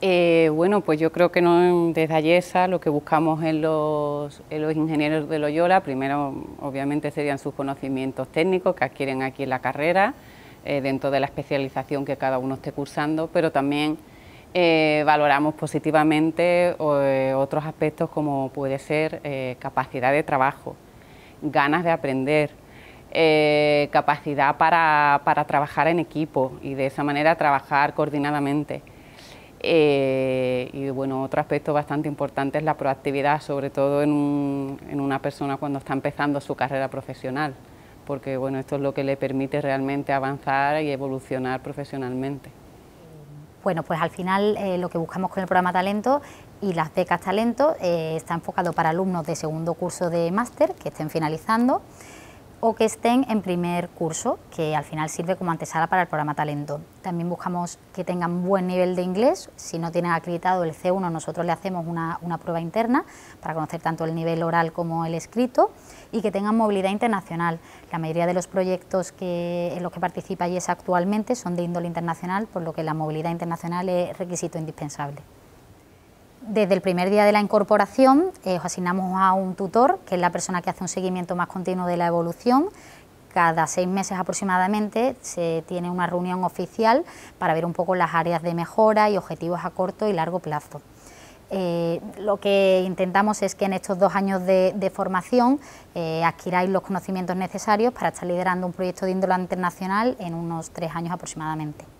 Eh, bueno, pues yo creo que no, desde Ayesa lo que buscamos en los, ingenieros de Loyola, primero obviamente serían sus conocimientos técnicos que adquieren aquí en la carrera, eh, dentro de la especialización que cada uno esté cursando, pero también eh, valoramos positivamente otros aspectos como puede ser capacidad de trabajo, ganas de aprender, capacidad para trabajar en equipo y de esa manera trabajar coordinadamente. Eh, y bueno, otro aspecto bastante importante es la proactividad, sobre todo en, en, una persona cuando está empezando su carrera profesional, porque bueno, esto es lo que le permite realmente avanzar y evolucionar profesionalmente. Bueno, pues al final eh, lo que buscamos con el programa Talento y las becas Talento eh, está enfocado para alumnos de segundo curso de máster que estén finalizando o que estén en primer curso, que al final sirve como antesala para el programa Talento. También buscamos que tengan buen nivel de inglés, si no tienen acreditado el C1 nosotros le hacemos una, prueba interna para conocer tanto el nivel oral como el escrito y que tengan movilidad internacional. La mayoría de los proyectos en los que participa IES actualmente son de índole internacional, por lo que la movilidad internacional es requisito indispensable. Desde el primer día de la incorporación eh, os asignamos a un tutor, que es la persona que hace un seguimiento más continuo de la evolución. Cada seis meses aproximadamente se tiene una reunión oficial para ver un poco las áreas de mejora y objetivos a corto y largo plazo. Eh, lo que intentamos es que en estos dos años de, formación eh, adquiráis los conocimientos necesarios para estar liderando un proyecto de índole internacional en unos tres años aproximadamente.